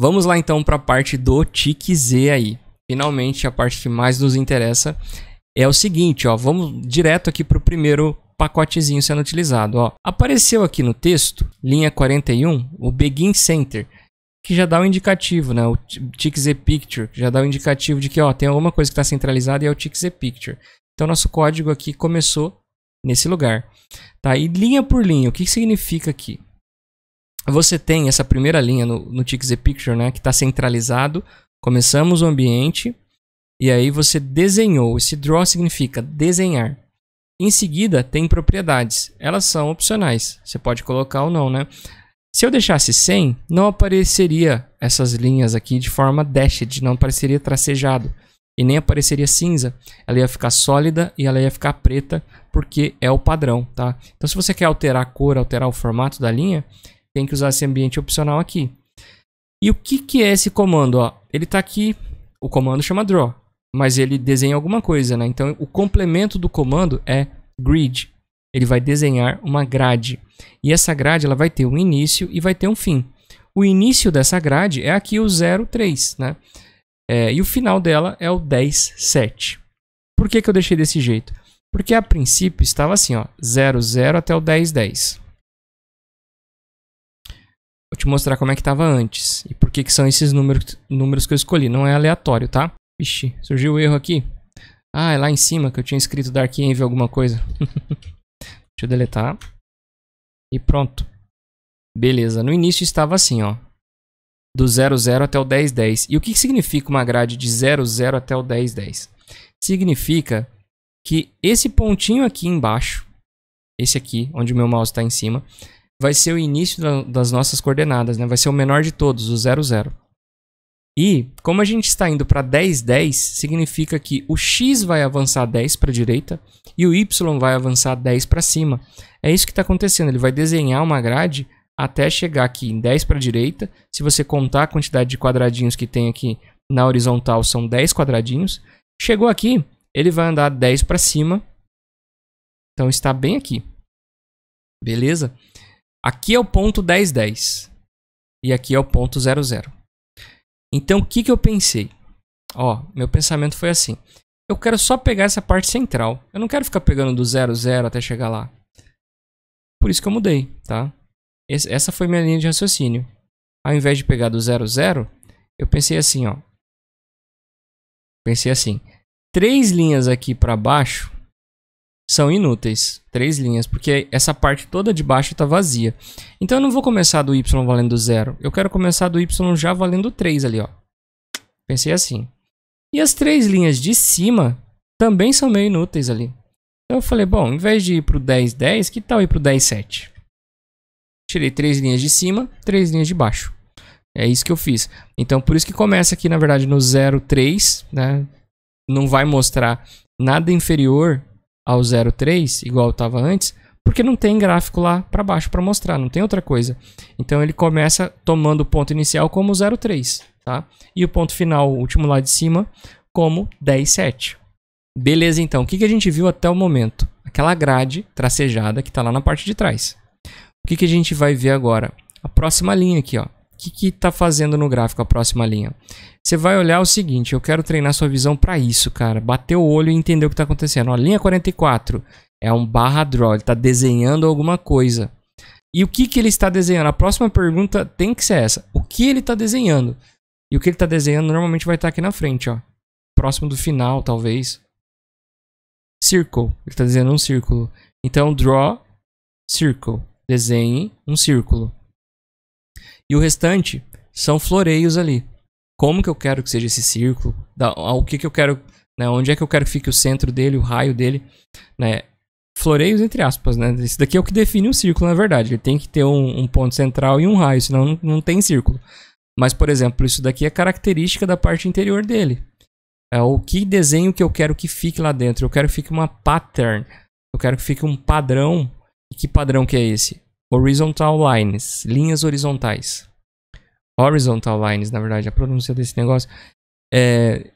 Vamos lá então para a parte do TIC Z aí. Finalmente a parte que mais nos interessa é o seguinte, ó, vamos direto aqui para o primeiro pacotezinho sendo utilizado. Ó. Apareceu aqui no texto, linha 41, o Begin Center, que já dá o um indicativo, né? o TIC Z Picture, já dá o um indicativo de que ó, tem alguma coisa que está centralizada e é o TIC Z Picture. Então nosso código aqui começou nesse lugar. Tá? E linha por linha, o que significa aqui? você tem essa primeira linha no, no TXZ Picture, né, que está centralizado. Começamos o ambiente e aí você desenhou. Esse draw significa desenhar. Em seguida, tem propriedades. Elas são opcionais. Você pode colocar ou não, né? Se eu deixasse sem, não apareceria essas linhas aqui de forma dashed, não apareceria tracejado e nem apareceria cinza. Ela ia ficar sólida e ela ia ficar preta porque é o padrão, tá? Então, se você quer alterar a cor, alterar o formato da linha, tem que usar esse ambiente opcional aqui. E o que, que é esse comando? Ó? Ele está aqui, o comando chama draw, mas ele desenha alguma coisa, né? Então o complemento do comando é grid. Ele vai desenhar uma grade. E essa grade ela vai ter um início e vai ter um fim. O início dessa grade é aqui o 03, né? É, e o final dela é o 107. Por que, que eu deixei desse jeito? Porque a princípio estava assim, ó, 00 até o 1010. 10. Vou te mostrar como é que estava antes. E por que, que são esses números, números que eu escolhi. Não é aleatório, tá? Ixi, surgiu um erro aqui. Ah, é lá em cima que eu tinha escrito Dark Envy alguma coisa. Deixa eu deletar. E pronto. Beleza, no início estava assim, ó. Do 00 até o 1010. 10. E o que significa uma grade de 00 até o 1010? 10? Significa que esse pontinho aqui embaixo, esse aqui, onde o meu mouse está em cima, vai ser o início da, das nossas coordenadas, né? Vai ser o menor de todos, o 00. E, como a gente está indo para 10, 10, significa que o x vai avançar 10 para a direita e o y vai avançar 10 para cima. É isso que está acontecendo, ele vai desenhar uma grade até chegar aqui em 10 para a direita. Se você contar a quantidade de quadradinhos que tem aqui na horizontal, são 10 quadradinhos. Chegou aqui, ele vai andar 10 para cima. Então está bem aqui. Beleza? Aqui é o ponto 1010 e aqui é o ponto 00. Então, o que, que eu pensei? Ó, meu pensamento foi assim. Eu quero só pegar essa parte central. Eu não quero ficar pegando do 00 até chegar lá. Por isso que eu mudei, tá? Esse, essa foi minha linha de raciocínio. Ao invés de pegar do 00, eu pensei assim, ó. Pensei assim. Três linhas aqui para baixo são inúteis. Três linhas, porque essa parte toda de baixo está vazia. Então eu não vou começar do y valendo zero. Eu quero começar do y já valendo 3 ali, ó. Pensei assim. E as três linhas de cima também são meio inúteis ali. Então eu falei, bom, em vez de ir para o 10, 10, que tal ir para o 10, 7? Tirei três linhas de cima, três linhas de baixo. É isso que eu fiz. Então por isso que começa aqui, na verdade, no 0, 3, né? Não vai mostrar nada inferior ao 0,3, igual estava antes, porque não tem gráfico lá para baixo para mostrar, não tem outra coisa. Então ele começa tomando o ponto inicial como 0,3, tá? E o ponto final, o último lá de cima, como 10,7. Beleza, então, o que, que a gente viu até o momento? Aquela grade tracejada que está lá na parte de trás. O que, que a gente vai ver agora? A próxima linha aqui, ó. O que está fazendo no gráfico a próxima linha? Você vai olhar o seguinte, eu quero treinar sua visão para isso, cara. Bater o olho e entender o que está acontecendo. A linha 44 é um barra draw, ele está desenhando alguma coisa. E o que que ele está desenhando? A próxima pergunta tem que ser essa. O que ele está desenhando? E o que ele está desenhando normalmente vai estar tá aqui na frente, ó. Próximo do final, talvez. Circle. Ele está desenhando um círculo. Então, draw, circle. Desenhe um círculo. E o restante são floreios ali. Como que eu quero que seja esse círculo? Da, ao que, que eu quero. Né, onde é que eu quero que fique o centro dele, o raio dele? Né? Floreios, entre aspas, né? Esse daqui é o que define o círculo, na verdade. Ele tem que ter um, um ponto central e um raio, senão não, não tem círculo. Mas, por exemplo, isso daqui é característica da parte interior dele. É o que desenho que eu quero que fique lá dentro. Eu quero que fique uma pattern. Eu quero que fique um padrão. E que padrão que é esse? Horizontal lines, linhas horizontais. Horizontal lines, na verdade, a pronúncia desse negócio. É,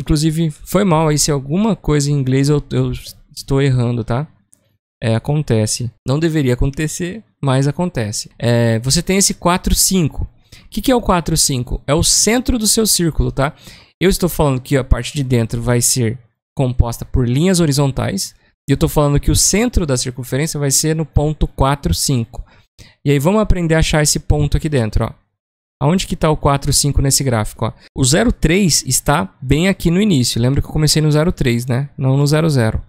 inclusive, foi mal aí se alguma coisa em inglês eu, eu estou errando, tá? É, acontece. Não deveria acontecer, mas acontece. É, você tem esse 4, 5. O que, que é o 4, 5? É o centro do seu círculo, tá? Eu estou falando que a parte de dentro vai ser composta por linhas horizontais. E eu estou falando que o centro da circunferência vai ser no ponto 4, 5. E aí vamos aprender a achar esse ponto aqui dentro. Ó. Aonde que está o 4, 5 nesse gráfico? Ó? O 0,3 está bem aqui no início. Lembra que eu comecei no 0,3, né? Não no 0,0.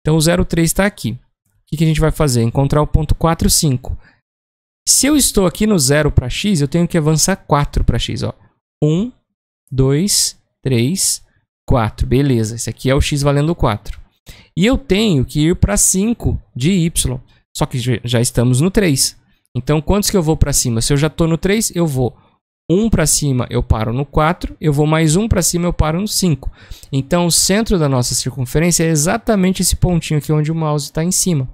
Então o 0,3 está aqui. O que, que a gente vai fazer? Encontrar o ponto 4, 5. Se eu estou aqui no 0 para x, eu tenho que avançar 4 para x. Ó. 1, 2, 3, 4. Beleza, esse aqui é o x valendo 4. E eu tenho que ir para 5 de Y. Só que já estamos no 3. Então, quantos que eu vou para cima? Se eu já estou no 3, eu vou 1 um para cima, eu paro no 4. Eu vou mais 1 um para cima, eu paro no 5. Então, o centro da nossa circunferência é exatamente esse pontinho aqui onde o mouse está em cima.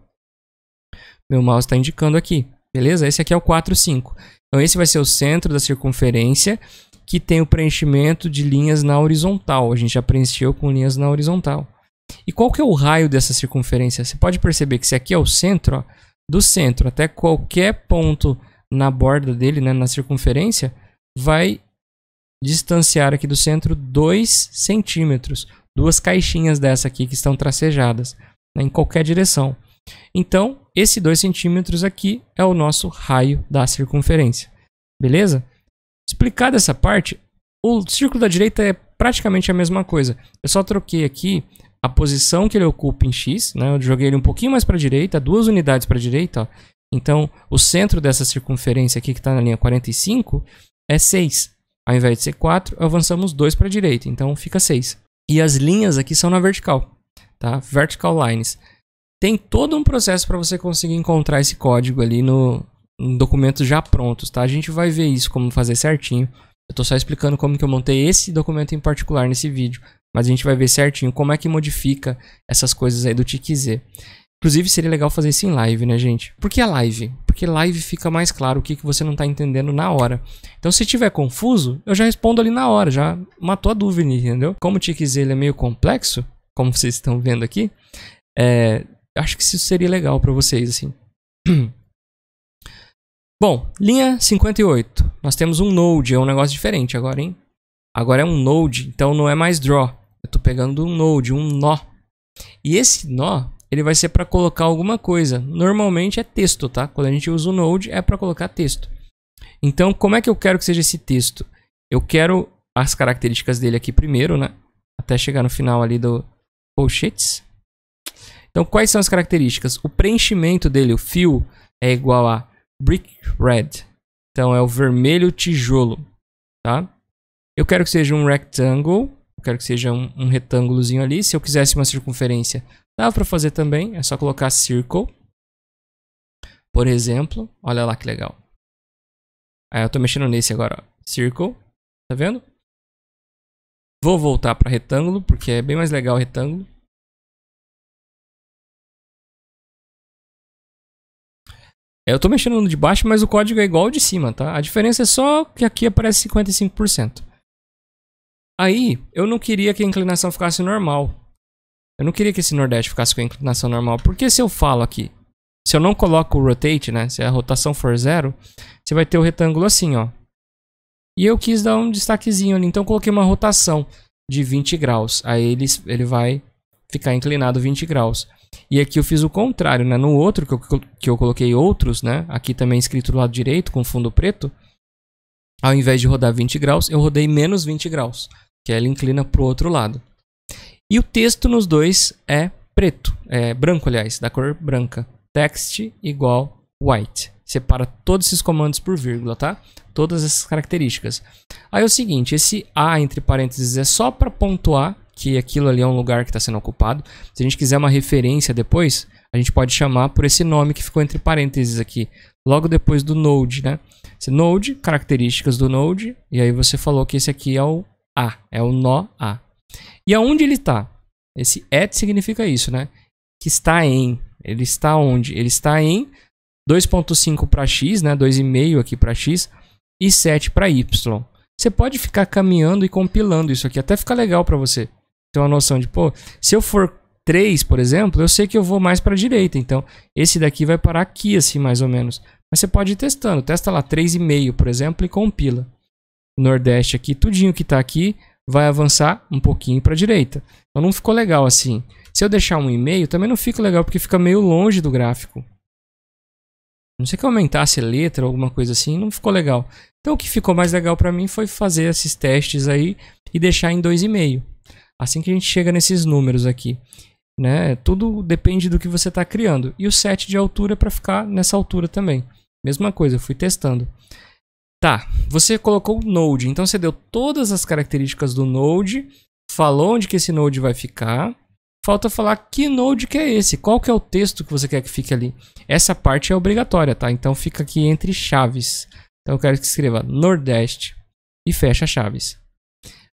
Meu mouse está indicando aqui, beleza? Esse aqui é o 4, 5. Então, esse vai ser o centro da circunferência que tem o preenchimento de linhas na horizontal. A gente já preencheu com linhas na horizontal. E qual que é o raio dessa circunferência? Você pode perceber que se aqui é o centro, ó, do centro até qualquer ponto na borda dele, né, na circunferência, vai distanciar aqui do centro 2 centímetros. Duas caixinhas dessa aqui que estão tracejadas né, em qualquer direção. Então, esse 2 centímetros aqui é o nosso raio da circunferência. Beleza? Explicada essa parte, o círculo da direita é praticamente a mesma coisa. Eu só troquei aqui a posição que ele ocupa em X, né? Eu joguei ele um pouquinho mais para a direita, duas unidades para a direita, ó. Então, o centro dessa circunferência aqui que está na linha 45 é 6. Ao invés de ser 4, avançamos 2 para a direita, então fica 6. E as linhas aqui são na vertical, tá? Vertical lines. Tem todo um processo para você conseguir encontrar esse código ali no, em documentos já prontos, tá? A gente vai ver isso, como fazer certinho. Eu estou só explicando como que eu montei esse documento em particular nesse vídeo. Mas a gente vai ver certinho como é que modifica essas coisas aí do TQZ. Inclusive, seria legal fazer isso em live, né, gente? Por que live? Porque live fica mais claro o que, que você não está entendendo na hora. Então, se tiver confuso, eu já respondo ali na hora, já matou a dúvida, entendeu? Como o TX ele é meio complexo, como vocês estão vendo aqui, é, acho que isso seria legal para vocês, assim. Bom, linha 58. Nós temos um node, é um negócio diferente agora, hein? Agora é um node, então não é mais draw. Eu tô pegando um node, um nó. E esse nó, ele vai ser para colocar alguma coisa. Normalmente é texto, tá? Quando a gente usa o node é para colocar texto. Então, como é que eu quero que seja esse texto? Eu quero as características dele aqui primeiro, né? Até chegar no final ali do pochets. Então, quais são as características? O preenchimento dele, o fio, é igual a brick red. Então, é o vermelho tijolo, tá? Eu quero que seja um rectangle quero que seja um, um retângulozinho ali. Se eu quisesse uma circunferência, dá para fazer também. É só colocar circle. Por exemplo, olha lá que legal. Aí eu estou mexendo nesse agora, ó. circle, tá vendo? Vou voltar para retângulo, porque é bem mais legal retângulo. É, eu estou mexendo no de baixo, mas o código é igual ao de cima, tá? A diferença é só que aqui aparece 55%. Aí, eu não queria que a inclinação ficasse normal. Eu não queria que esse Nordeste ficasse com a inclinação normal. Porque se eu falo aqui, se eu não coloco o rotate, né? Se a rotação for zero, você vai ter o retângulo assim, ó. E eu quis dar um destaquezinho ali. Então, coloquei uma rotação de 20 graus. Aí ele, ele vai ficar inclinado 20 graus. E aqui eu fiz o contrário, né? No outro, que eu, que eu coloquei outros, né? Aqui também escrito do lado direito, com fundo preto. Ao invés de rodar 20 graus, eu rodei menos 20 graus que ela inclina para o outro lado. E o texto nos dois é preto, é branco, aliás, da cor branca. Text igual white. Separa todos esses comandos por vírgula, tá? Todas essas características. Aí é o seguinte, esse A entre parênteses é só para pontuar que aquilo ali é um lugar que está sendo ocupado. Se a gente quiser uma referência depois, a gente pode chamar por esse nome que ficou entre parênteses aqui, logo depois do node, né? Esse node, características do node, e aí você falou que esse aqui é o a. É o nó A. E aonde ele está? Esse at significa isso, né? Que está em. Ele está onde? Ele está em 2.5 para x, né? 2,5 aqui para x e 7 para y. Você pode ficar caminhando e compilando isso aqui até ficar legal para você. Ter uma noção de, pô, se eu for 3, por exemplo, eu sei que eu vou mais para a direita. Então, esse daqui vai parar aqui, assim, mais ou menos. Mas você pode ir testando. Testa lá 3,5, por exemplo, e compila. Nordeste aqui, tudinho que está aqui, vai avançar um pouquinho para a direita. Então não ficou legal assim. Se eu deixar um e-mail, também não fica legal, porque fica meio longe do gráfico. Não sei que aumentasse letra ou alguma coisa assim, não ficou legal. Então o que ficou mais legal para mim foi fazer esses testes aí e deixar em 2,5. Assim que a gente chega nesses números aqui. Né? Tudo depende do que você está criando. E o set de altura para ficar nessa altura também. Mesma coisa, fui testando. Tá, você colocou o Node, então você deu todas as características do Node, falou onde que esse Node vai ficar, falta falar que Node que é esse, qual que é o texto que você quer que fique ali. Essa parte é obrigatória, tá? Então fica aqui entre chaves. Então eu quero que escreva Nordeste e fecha chaves.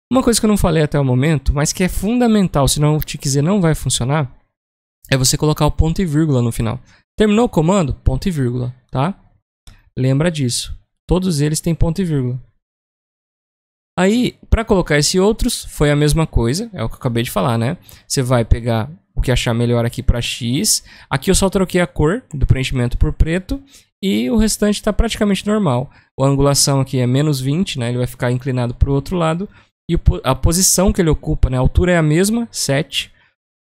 Uma coisa que eu não falei até o momento, mas que é fundamental, senão o TXZ não vai funcionar, é você colocar o ponto e vírgula no final. Terminou o comando? Ponto e vírgula, tá? Lembra disso. Todos eles têm ponto e vírgula. Aí, para colocar esse outros, foi a mesma coisa, é o que eu acabei de falar, né? Você vai pegar o que achar melhor aqui para X. Aqui eu só troquei a cor do preenchimento por preto e o restante está praticamente normal. A angulação aqui é menos 20, né? Ele vai ficar inclinado para o outro lado. E a posição que ele ocupa, né? A altura é a mesma, 7.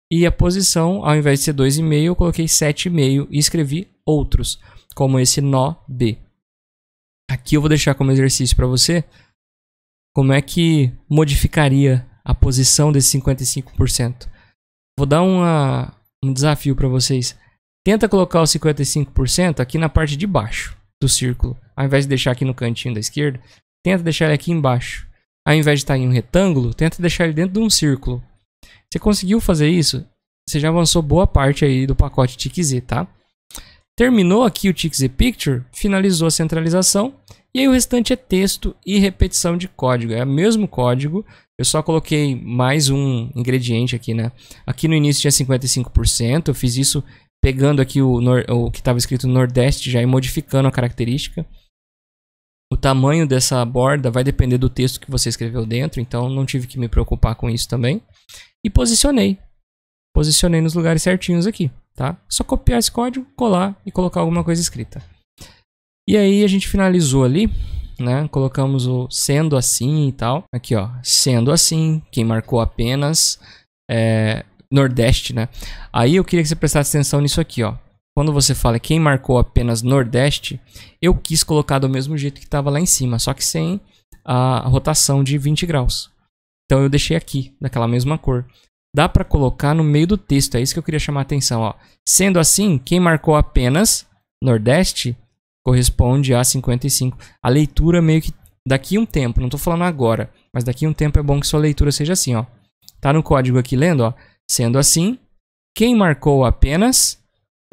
E a posição, ao invés de ser 2,5, eu coloquei 7,5 e escrevi outros, como esse nó B. Aqui eu vou deixar como exercício para você como é que modificaria a posição desse 55%. Vou dar uma, um desafio para vocês. Tenta colocar o 55% aqui na parte de baixo do círculo, ao invés de deixar aqui no cantinho da esquerda, tenta deixar ele aqui embaixo. Ao invés de estar tá em um retângulo, tenta deixar ele dentro de um círculo. Você conseguiu fazer isso? Você já avançou boa parte aí do pacote tic tá? Terminou aqui o Tixie Picture, finalizou a centralização, e aí o restante é texto e repetição de código. É o mesmo código, eu só coloquei mais um ingrediente aqui, né? Aqui no início tinha 55%, eu fiz isso pegando aqui o, o que estava escrito Nordeste já e modificando a característica. O tamanho dessa borda vai depender do texto que você escreveu dentro, então não tive que me preocupar com isso também. E posicionei. Posicionei nos lugares certinhos aqui tá? Só copiar esse código, colar e colocar alguma coisa escrita. E aí a gente finalizou ali, né? Colocamos o sendo assim e tal. Aqui, ó, sendo assim, quem marcou apenas é, Nordeste, né? Aí eu queria que você prestasse atenção nisso aqui, ó. Quando você fala quem marcou apenas Nordeste, eu quis colocar do mesmo jeito que estava lá em cima, só que sem a rotação de 20 graus. Então eu deixei aqui, daquela mesma cor dá para colocar no meio do texto. É isso que eu queria chamar a atenção. Ó. Sendo assim, quem marcou apenas Nordeste corresponde a 55. A leitura meio que daqui um tempo, não estou falando agora, mas daqui um tempo é bom que sua leitura seja assim. Ó. Tá no código aqui lendo. Ó. Sendo assim, quem marcou apenas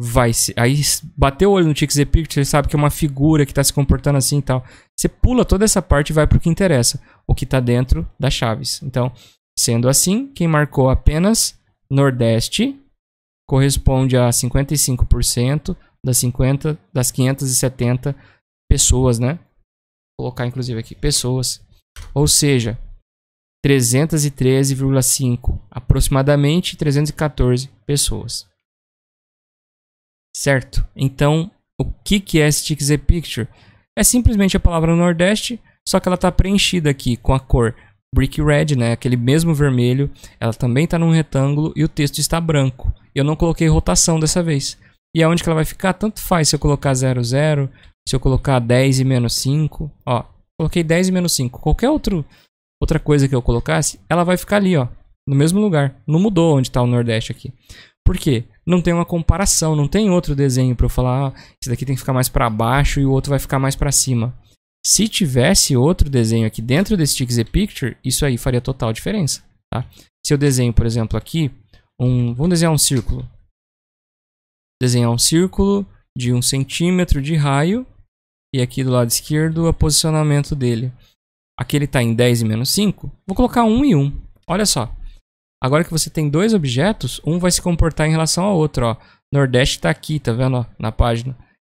vai se... Aí bateu o olho no TXZ você sabe que é uma figura que está se comportando assim e tal. Você pula toda essa parte e vai para o que interessa, o que está dentro das chaves. Então, Sendo assim, quem marcou apenas Nordeste corresponde a 55% das, 50, das 570 pessoas, né? Vou colocar inclusive aqui pessoas. Ou seja, 313,5, aproximadamente 314 pessoas. Certo? Então, o que que é Stick Z Picture? É simplesmente a palavra Nordeste, só que ela está preenchida aqui com a cor Brick Red, né? Aquele mesmo vermelho, ela também está num retângulo e o texto está branco. Eu não coloquei rotação dessa vez. E aonde que ela vai ficar? Tanto faz se eu colocar 00, se eu colocar 10 e menos 5, ó. Coloquei 10 e menos 5. Qualquer outro, outra coisa que eu colocasse, ela vai ficar ali, ó. No mesmo lugar. Não mudou onde está o Nordeste aqui. Por quê? Não tem uma comparação, não tem outro desenho para eu falar, ah, esse daqui tem que ficar mais para baixo e o outro vai ficar mais para cima. Se tivesse outro desenho aqui dentro desse Tix Picture, isso aí faria total diferença. Tá? Se eu desenho, por exemplo, aqui, um, vamos desenhar um círculo. Desenhar um círculo de um centímetro de raio e aqui do lado esquerdo o posicionamento dele. Aqui ele está em 10 e menos 5, vou colocar 1 e 1. Olha só, agora que você tem dois objetos, um vai se comportar em relação ao outro. Ó. Nordeste está aqui, tá vendo ó, na página.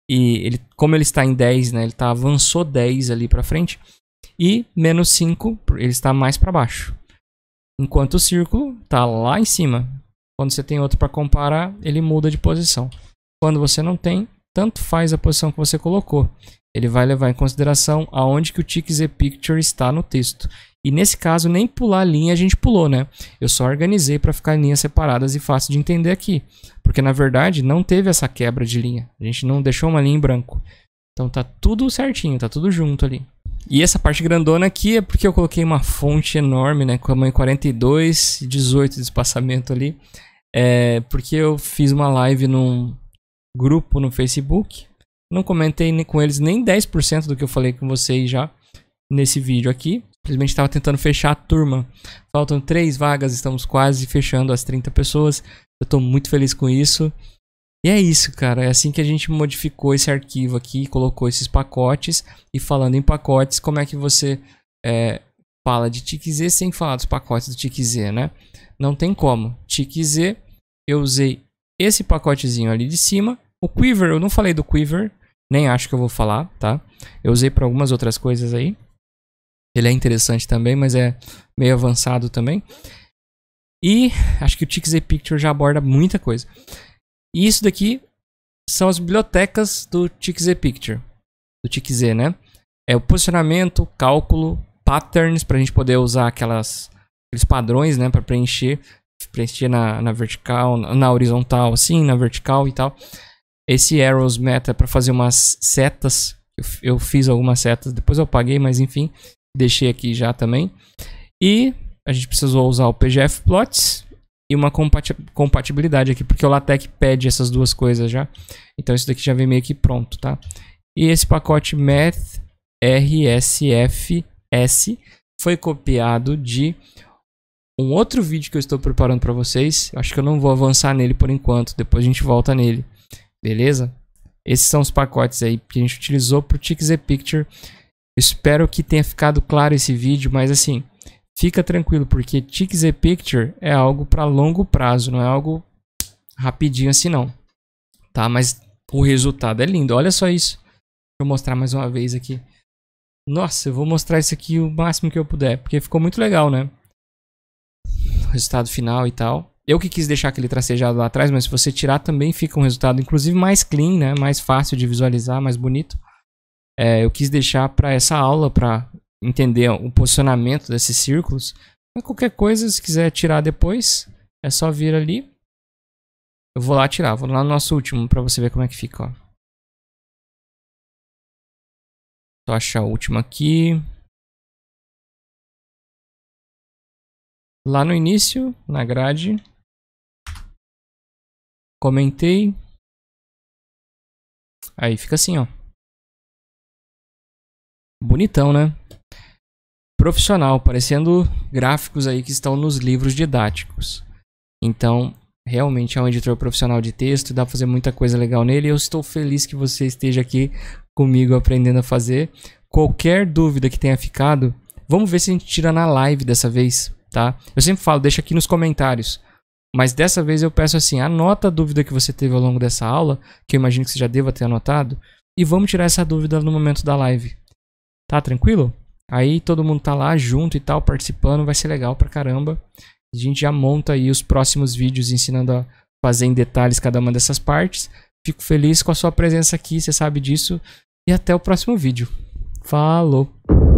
E ele, como ele está em 10, né, ele tá, avançou 10 ali para frente. E menos 5, ele está mais para baixo. Enquanto o círculo está lá em cima. Quando você tem outro para comparar, ele muda de posição. Quando você não tem, tanto faz a posição que você colocou ele vai levar em consideração aonde que o tick Z picture está no texto. E nesse caso, nem pular linha a gente pulou, né? Eu só organizei para ficar em linhas separadas e fácil de entender aqui. Porque, na verdade, não teve essa quebra de linha. A gente não deixou uma linha em branco. Então tá tudo certinho, tá tudo junto ali. E essa parte grandona aqui é porque eu coloquei uma fonte enorme, né? Com a mãe 42 e 18 de espaçamento ali. É porque eu fiz uma live num grupo no Facebook não comentei com eles nem 10% do que eu falei com vocês já nesse vídeo aqui. Simplesmente estava tentando fechar a turma. Faltam três vagas, estamos quase fechando as 30 pessoas. Eu estou muito feliz com isso. E é isso, cara. É assim que a gente modificou esse arquivo aqui, colocou esses pacotes. E falando em pacotes, como é que você é, fala de TIC-Z sem falar dos pacotes do TIC-Z, né? Não tem como. TIC-Z, eu usei esse pacotezinho ali de cima. O Quiver, eu não falei do Quiver, nem acho que eu vou falar, tá? Eu usei para algumas outras coisas aí. Ele é interessante também, mas é meio avançado também. E acho que o Tix e Picture já aborda muita coisa. E isso daqui são as bibliotecas do Tix e Picture, do Tix né? É o posicionamento, cálculo, patterns para a gente poder usar aquelas aqueles padrões, né, para preencher, preencher na, na vertical, na horizontal, assim, na vertical e tal. Esse arrows meta é para fazer umas setas. Eu, eu fiz algumas setas, depois eu paguei, mas enfim, deixei aqui já também. E a gente precisou usar o PGF Plots e uma compatibilidade aqui, porque o LaTeX pede essas duas coisas já. Então isso daqui já vem meio que pronto, tá? E esse pacote math rsfs foi copiado de um outro vídeo que eu estou preparando para vocês. Acho que eu não vou avançar nele por enquanto, depois a gente volta nele. Beleza? Esses são os pacotes aí que a gente utilizou para o Tix Picture. Espero que tenha ficado claro esse vídeo, mas assim, fica tranquilo, porque Tix Picture é algo para longo prazo, não é algo rapidinho assim não. Tá? Mas o resultado é lindo, olha só isso. Deixa eu mostrar mais uma vez aqui. Nossa, eu vou mostrar isso aqui o máximo que eu puder, porque ficou muito legal, né? O resultado final e tal. Eu que quis deixar aquele tracejado lá atrás, mas se você tirar também fica um resultado, inclusive mais clean, né? mais fácil de visualizar, mais bonito. É, eu quis deixar para essa aula, para entender o posicionamento desses círculos. Mas qualquer coisa, se quiser tirar depois, é só vir ali. Eu vou lá tirar, vou lá no nosso último para você ver como é que fica. Ó. Só achar o último aqui. Lá no início, na grade, Comentei. Aí fica assim, ó. Bonitão, né? Profissional, parecendo gráficos aí que estão nos livros didáticos. Então, realmente é um editor profissional de texto, dá pra fazer muita coisa legal nele. Eu estou feliz que você esteja aqui comigo aprendendo a fazer. Qualquer dúvida que tenha ficado, vamos ver se a gente tira na live dessa vez, tá? Eu sempre falo, deixa aqui nos comentários. Mas dessa vez eu peço assim: anota a dúvida que você teve ao longo dessa aula, que eu imagino que você já deva ter anotado, e vamos tirar essa dúvida no momento da live. Tá tranquilo? Aí todo mundo tá lá junto e tal, participando, vai ser legal pra caramba. A gente já monta aí os próximos vídeos ensinando a fazer em detalhes cada uma dessas partes. Fico feliz com a sua presença aqui, você sabe disso. E até o próximo vídeo. Falou!